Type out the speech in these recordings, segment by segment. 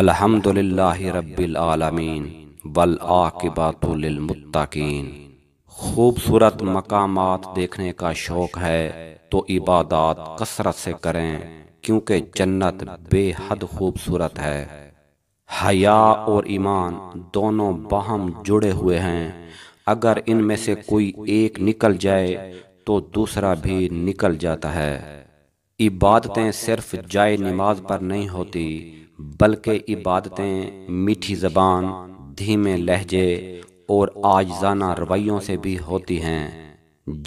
अल्हम्दुलिल्लाह रब्बिल आलमीन वल आकिबातुलमुत्ताकीन खूबसूरत मकामात देखने का शौक़ है तो इबादत कसरत से करें क्योंकि जन्नत बेहद खूबसूरत है हया और ईमान दोनों बहम जुड़े हुए हैं अगर इनमें से कोई एक निकल जाए तो दूसरा भी निकल जाता है इबादतें सिर्फ जाए नमाज पर नहीं होती बल्कि इबादतें मीठी ज़बान धीमे लहजे और आजाना रवैयों से भी होती हैं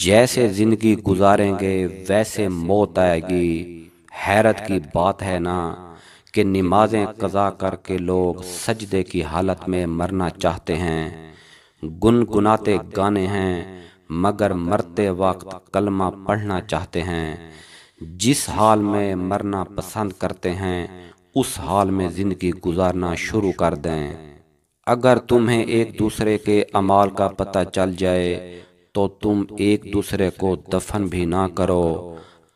जैसे ज़िंदगी गुजारेंगे वैसे मौत आएगी हैरत की बात है ना कि नमाजें कज़ा करके लोग सजदे की हालत में मरना चाहते हैं गुनगुनाते गाने हैं मगर मरते वक्त कलमा पढ़ना चाहते हैं जिस हाल में मरना पसंद करते हैं उस हाल में ज़िंदगी गुजारना शुरू कर दें अगर तुम्हें एक दूसरे के अमाल का पता चल जाए तो तुम एक दूसरे को दफन भी ना करो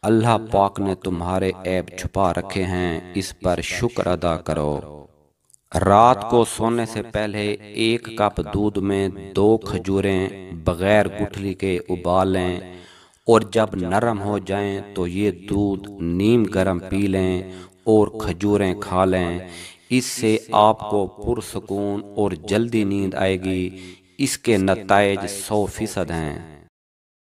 अल्लाह पाक ने तुम्हारे ऐप छुपा रखे हैं इस पर शुक्र अदा करो रात को सोने से पहले एक कप दूध में दो खजूरें बगैर गुठली के उबालें और जब नरम हो जाएं तो ये दूध नीम गरम पी लें और खजूरें खा लें इससे आपको पुरसकून और जल्दी नींद आएगी इसके नतज सौ फीसद हैं